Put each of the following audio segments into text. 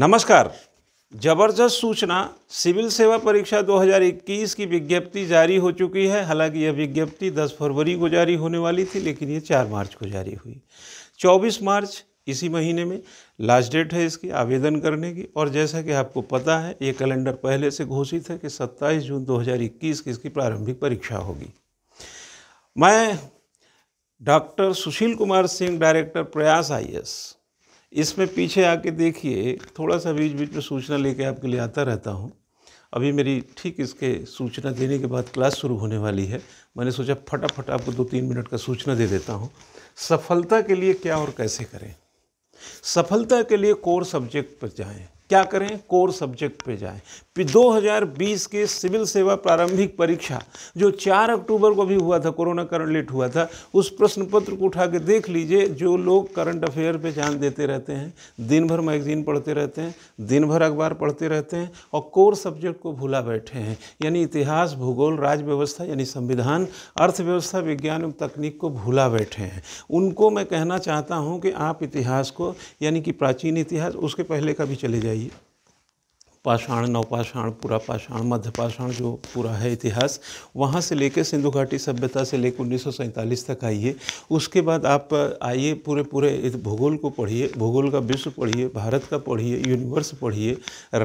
नमस्कार जबरदस्त सूचना सिविल सेवा परीक्षा 2021 की विज्ञप्ति जारी हो चुकी है हालांकि यह विज्ञप्ति 10 फरवरी को जारी होने वाली थी लेकिन ये 4 मार्च को जारी हुई 24 मार्च इसी महीने में लास्ट डेट है इसकी आवेदन करने की और जैसा कि आपको पता है ये कैलेंडर पहले से घोषित है कि 27 जून 2021 की इसकी प्रारंभिक परीक्षा होगी मैं डॉक्टर सुशील कुमार सिंह डायरेक्टर प्रयास आई इसमें पीछे आके देखिए थोड़ा सा बीच बीच में सूचना लेके आपके लिए आता रहता हूँ अभी मेरी ठीक इसके सूचना देने के बाद क्लास शुरू होने वाली है मैंने सोचा फटाफट आपको दो तीन मिनट का सूचना दे देता हूँ सफलता के लिए क्या और कैसे करें सफलता के लिए कोर सब्जेक्ट पर जाएं क्या करें कोर सब्जेक्ट पे जाएं 2020 के सिविल सेवा प्रारंभिक परीक्षा जो 4 अक्टूबर को भी हुआ था कोरोना कारण लेट हुआ था उस प्रश्न पत्र को उठा के देख लीजिए जो लोग करंट अफेयर पे जान देते रहते हैं दिन भर मैगजीन पढ़ते रहते हैं दिन भर अखबार पढ़ते रहते हैं और कोर सब्जेक्ट को भूला बैठे हैं यानी इतिहास भूगोल राज्य व्यवस्था यानी संविधान अर्थव्यवस्था विज्ञान एवं तकनीक को भूला बैठे हैं उनको मैं कहना चाहता हूँ कि आप इतिहास को यानी कि प्राचीन इतिहास उसके पहले का भी चले जाइए Bye. पाषाण नवपाषाण पूरा पाषाण मध्य पाषाण जो पूरा है इतिहास वहाँ से लेकर सिंधु घाटी सभ्यता से लेकर उन्नीस तक आइए उसके बाद आप आइए पूरे पूरे भूगोल को पढ़िए भूगोल का विश्व पढ़िए भारत का पढ़िए यूनिवर्स पढ़िए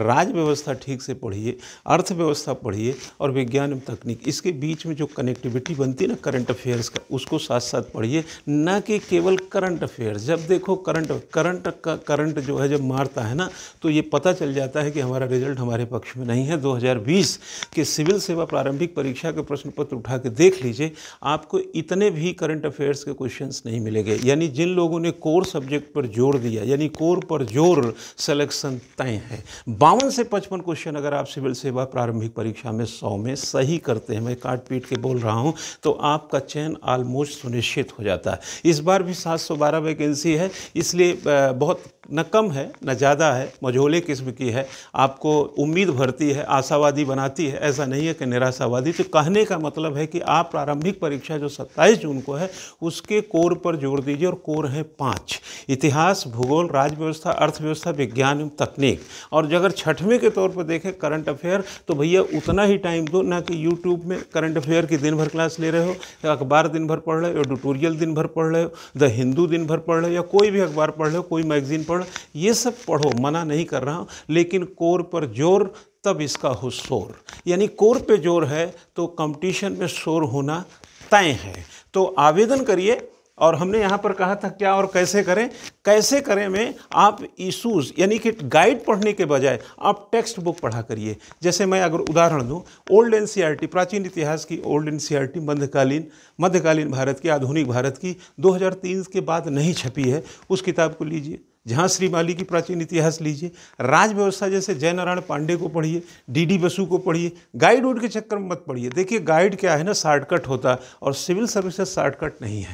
राज व्यवस्था ठीक से पढ़िए अर्थव्यवस्था पढ़िए और विज्ञान एवं तकनीक इसके बीच में जो कनेक्टिविटी बनती है ना करंट अफेयर्स का उसको साथ साथ पढ़िए न कि केवल करंट अफेयर्स जब देखो करंट करंट का करंट जो है जब मारता है ना तो ये पता चल जाता है कि हमारा रिजल्ट हमारे पक्ष में नहीं है 2020 के सिविल सेवा प्रारंभिक परीक्षा के प्रश्न पत्र उठा के देख लीजिए आपको इतने भी करंट अफेयर्स के क्वेश्चंस नहीं मिलेंगे यानी जिन लोगों ने कोर सब्जेक्ट पर जोर दिया यानी कोर पर जोर सेलेक्शन तय है बावन से पचपन क्वेश्चन अगर आप सिविल सेवा प्रारंभिक परीक्षा में सौ में सही करते हैं मैं काट पीट के बोल रहा हूँ तो आपका चयन ऑलमोस्ट सुनिश्चित हो जाता है इस बार भी सात वैकेंसी है इसलिए बहुत न कम है न ज़्यादा है मझोले किस्म की है आपको उम्मीद भरती है आशावादी बनाती है ऐसा नहीं है कि निराशावादी तो कहने का मतलब है कि आप प्रारंभिक परीक्षा जो सत्ताईस जून को है उसके कोर पर जोड़ दीजिए और कोर है पाँच इतिहास भूगोल राजव्यवस्था अर्थव्यवस्था विज्ञान एवं तकनीक और अगर छठवें के तौर पर देखें करंट अफेयर तो भैया उतना ही टाइम दो ना कि यूट्यूब में करंट अफेयर की दिन भर क्लास ले रहे हो या अखबार दिन भर पढ़ रहे हो या ट्यूटोरियल दिन भर पढ़ रहे हो द हिंदू दिन भर पढ़ रहे हो या कोई भी अखबार पढ़ रहे हो कोई मैगजीन पढ़ रावण ये सब पढ़ो मना नहीं कर रहा लेकिन कोर पर जोर तब इसका हो शोर यानी कोर पे जोर है तो कंपटीशन में शोर होना तय है तो आवेदन करिए और हमने यहाँ पर कहा था क्या और कैसे करें कैसे करें में आप इशूज़ यानी कि गाइड पढ़ने के बजाय आप टेक्स्ट बुक पढ़ा करिए जैसे मैं अगर उदाहरण दूँ ओल्ड एन प्राचीन इतिहास की ओल्ड एन e मध्यकालीन मध्यकालीन भारत की आधुनिक भारत की 2003 के बाद नहीं छपी है उस किताब को लीजिए जहाँ श्रीमाली की प्राचीन इतिहास लीजिए राज व्यवस्था जैसे जय नारायण पांडे को पढ़िए डीडी बसु को पढ़िए गाइड उड के चक्कर में मत पढ़िए देखिए गाइड क्या है ना शॉर्टकट होता है और सिविल सर्विसेज शॉर्टकट नहीं है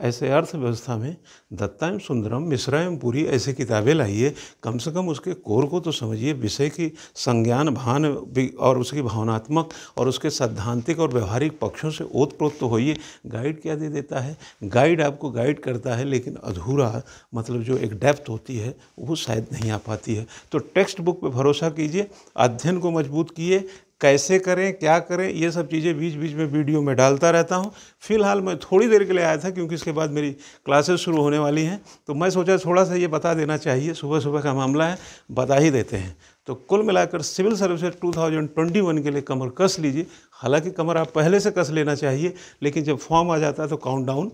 ऐसे अर्थव्यवस्था में दत्तायम सुंदरम मिश्रायम पूरी ऐसी किताबें लाइए कम से कम उसके कोर को तो समझिए विषय की संज्ञान भान और उसकी भावनात्मक और उसके सैद्धांतिक और व्यवहारिक पक्षों से ओतप्रोत तो होइए गाइड क्या दे देता है गाइड आपको गाइड करता है लेकिन अधूरा मतलब जो एक डेप्थ होती है वो शायद नहीं आ पाती है तो टेक्स्ट बुक पर भरोसा कीजिए अध्ययन को मजबूत कीजिए कैसे करें क्या करें ये सब चीज़ें बीच बीच में वीडियो में डालता रहता हूँ फिलहाल मैं थोड़ी देर के लिए आया था क्योंकि इसके बाद मेरी क्लासेस शुरू होने वाली हैं तो मैं सोचा थोड़ा सा ये बता देना चाहिए सुबह सुबह का मामला है बता ही देते हैं तो कुल मिलाकर सिविल सर्विसेज वन के लिए कमर कस लीजिए हालांकि कमर आप पहले से कस लेना चाहिए लेकिन जब फॉर्म आ जाता है तो डाउन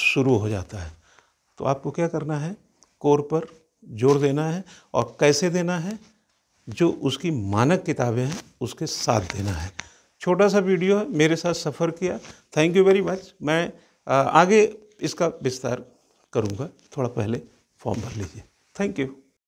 शुरू हो जाता है तो आपको क्या करना है कोर पर जोर देना है और कैसे देना है जो उसकी मानक किताबें हैं उसके साथ देना है छोटा सा वीडियो है मेरे साथ सफ़र किया थैंक यू वेरी मच मैं आगे इसका विस्तार करूँगा थोड़ा पहले फॉर्म भर लीजिए थैंक यू